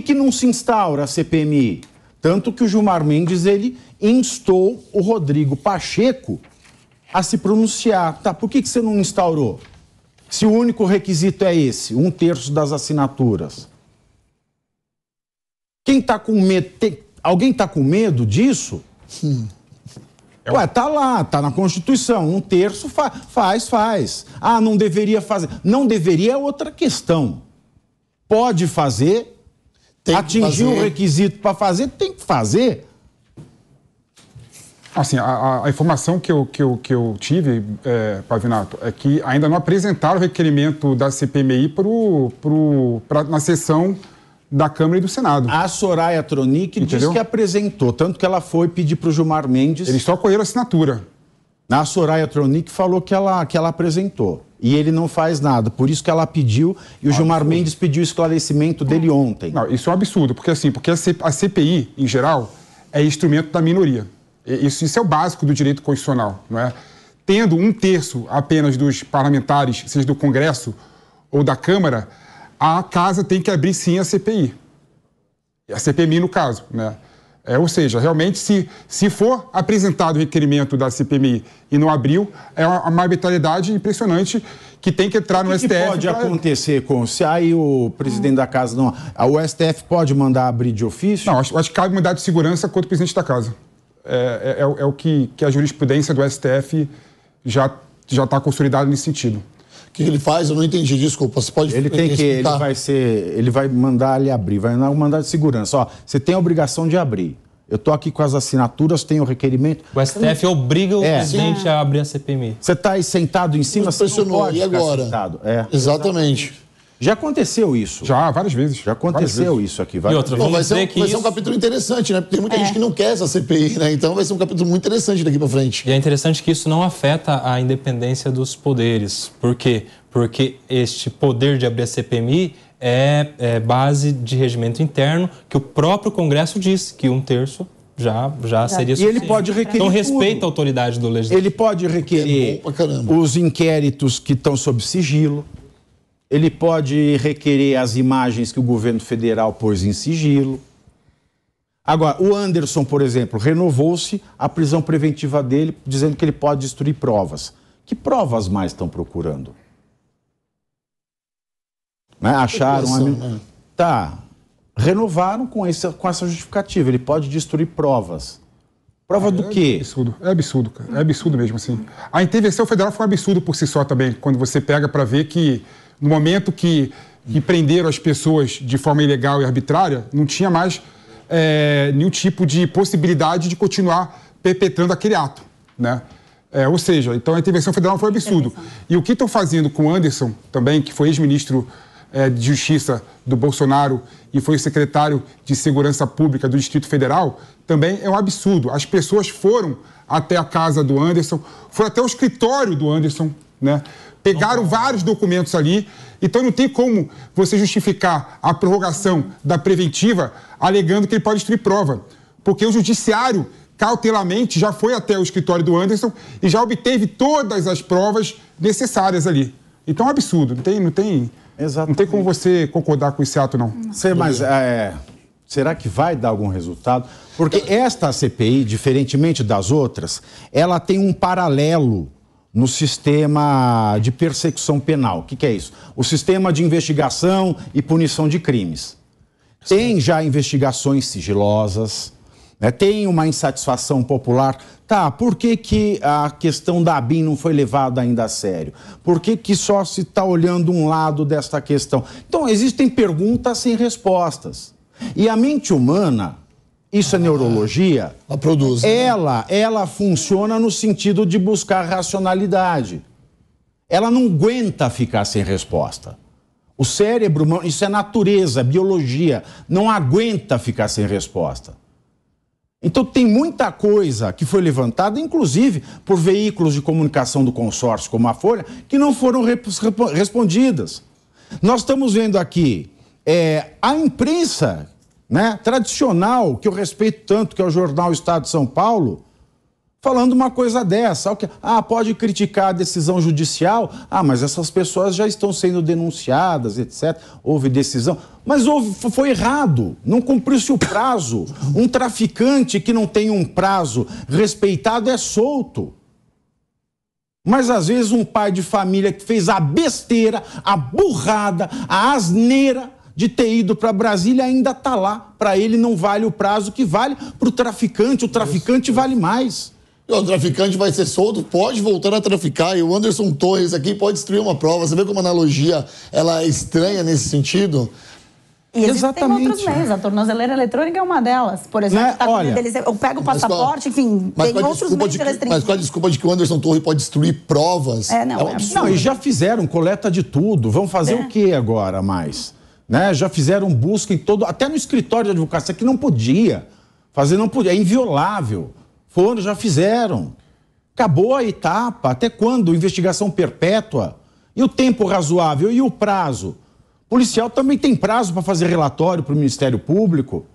que, que não se instaura a CPMI? Tanto que o Gilmar Mendes ele instou o Rodrigo Pacheco a se pronunciar. Tá, por que, que você não instaurou? Se o único requisito é esse, um terço das assinaturas. Quem tá com medo. Tem... Alguém tá com medo disso? Hum. Ué, tá lá, tá na Constituição. Um terço fa... faz, faz. Ah, não deveria fazer. Não deveria é outra questão. Pode fazer, tem atingir o requisito para fazer, tem que fazer. Assim, a, a, informação que eu, que eu, que eu tive, é, Pavinato, é que ainda não apresentaram o requerimento da CPMI pro, pro, pra, na sessão da Câmara e do Senado. A Soraya Tronic disse que apresentou, tanto que ela foi pedir para o Gilmar Mendes... Eles só colheram assinatura. A Soraya Tronic falou que ela, que ela apresentou e ele não faz nada. Por isso que ela pediu e o absurdo. Gilmar Mendes pediu esclarecimento dele ontem. Não, isso é um absurdo, porque assim, porque a CPI, em geral, é instrumento da minoria. Isso, isso é o básico do direito constitucional, não é? Tendo um terço apenas dos parlamentares, seja do Congresso ou da Câmara, a casa tem que abrir sim a CPI. A CPMI, no caso, né? É, ou seja, realmente, se, se for apresentado o requerimento da CPMI e não abriu, é uma, uma arbitrariedade impressionante que tem que entrar no que STF. O que pode pra... acontecer com se aí o presidente da casa não. Ah, o STF pode mandar abrir de ofício? Não, acho, acho que cabe mandar de segurança contra o presidente da casa. É, é, é o é que, que a jurisprudência do STF já está consolidada nesse sentido. O que ele faz? Eu não entendi, desculpa. Você pode Ele tem que. Ele vai ser. Ele vai mandar ele abrir, vai mandar um mandado de segurança. Ó, você tem a obrigação de abrir. Eu estou aqui com as assinaturas, tenho o requerimento. O STF obriga o é. presidente a abrir a CPMI. Você está aí sentado em cima, você não pode e agora? sentado. É. Exatamente. Exatamente. Já aconteceu isso. Já, várias vezes. Já aconteceu isso aqui. Várias... E outra, Bom, vai, ser um, vai isso... ser um capítulo interessante, né? Porque tem muita é. gente que não quer essa CPI, né? Então vai ser um capítulo muito interessante daqui para frente. E é interessante que isso não afeta a independência dos poderes. Por quê? Porque este poder de abrir a CPMI é, é base de regimento interno que o próprio Congresso disse que um terço já, já seria suficiente. E ele pode requerer. Então respeita tudo. a autoridade do legislativo. Ele pode requerer é os inquéritos que estão sob sigilo ele pode requerer as imagens que o governo federal pôs em sigilo. Agora, o Anderson, por exemplo, renovou-se a prisão preventiva dele, dizendo que ele pode destruir provas. Que provas mais estão procurando? Né? Acharam. Né? Tá. Renovaram com, com essa justificativa. Ele pode destruir provas. Prova do é quê? É absurdo, é absurdo, cara. É absurdo mesmo, assim. A intervenção federal foi um absurdo por si só também, quando você pega para ver que no momento que, que prenderam as pessoas de forma ilegal e arbitrária, não tinha mais é, nenhum tipo de possibilidade de continuar perpetrando aquele ato, né? É, ou seja, então a intervenção federal foi um absurdo. E o que estão fazendo com Anderson também, que foi ex-ministro é, de Justiça do Bolsonaro e foi secretário de Segurança Pública do Distrito Federal, também é um absurdo. As pessoas foram até a casa do Anderson, foram até o escritório do Anderson, né? Pegaram vários documentos ali, então não tem como você justificar a prorrogação da preventiva alegando que ele pode destruir prova, porque o judiciário cautelamente já foi até o escritório do Anderson e já obteve todas as provas necessárias ali. Então é um absurdo, não tem, não tem, não tem como você concordar com esse ato não. Você, mas é, será que vai dar algum resultado? Porque esta CPI, diferentemente das outras, ela tem um paralelo no sistema de persecução penal. O que, que, é isso? O sistema de investigação e punição de crimes. Tem já investigações sigilosas, né? tem uma insatisfação popular. Tá, por que, que a questão da ABIN não foi levada ainda a sério? Por que, que só se está olhando um lado desta questão? Então, existem perguntas sem respostas. E a mente humana, isso é neurologia. Ela produz. Né? Ela, ela funciona no sentido de buscar racionalidade. Ela não aguenta ficar sem resposta. O cérebro humano, isso é natureza, é biologia, não aguenta ficar sem resposta. Então tem muita coisa que foi levantada, inclusive por veículos de comunicação do consórcio, como a Folha, que não foram respondidas. Nós estamos vendo aqui é, a imprensa né, tradicional, que eu respeito tanto, que é o jornal Estado de São Paulo, falando uma coisa dessa. Ah, pode criticar a decisão judicial, ah, mas essas pessoas já estão sendo denunciadas, etc. Houve decisão. Mas houve, foi errado, não cumpriu-se o prazo. Um traficante que não tem um prazo respeitado é solto. Mas às vezes um pai de família que fez a besteira, a burrada, a asneira, de ter ido para Brasília ainda está lá. Para ele não vale o prazo que vale para o traficante. O traficante Isso. vale mais. O traficante vai ser solto, pode voltar a traficar. E o Anderson Torres aqui pode destruir uma prova. Você vê como a analogia ela é estranha nesse sentido? E Exatamente. outros meios, a tornozeleira eletrônica é uma delas. Por exemplo, né? tá Olha, deles, eu pego o passaporte, mas, enfim, mas tem outros meios que, Mas qual a desculpa de que o Anderson Torres pode destruir provas? É, não, é um é absurdo. Não, e já fizeram coleta de tudo. Vão fazer é. o que agora mais? né? Já fizeram busca em todo, até no escritório de advocacia que não podia fazer, não podia, é inviolável. Foram, já fizeram. Acabou a etapa. Até quando? Investigação perpétua. E o tempo razoável e o prazo. O policial também tem prazo para fazer relatório para o Ministério Público.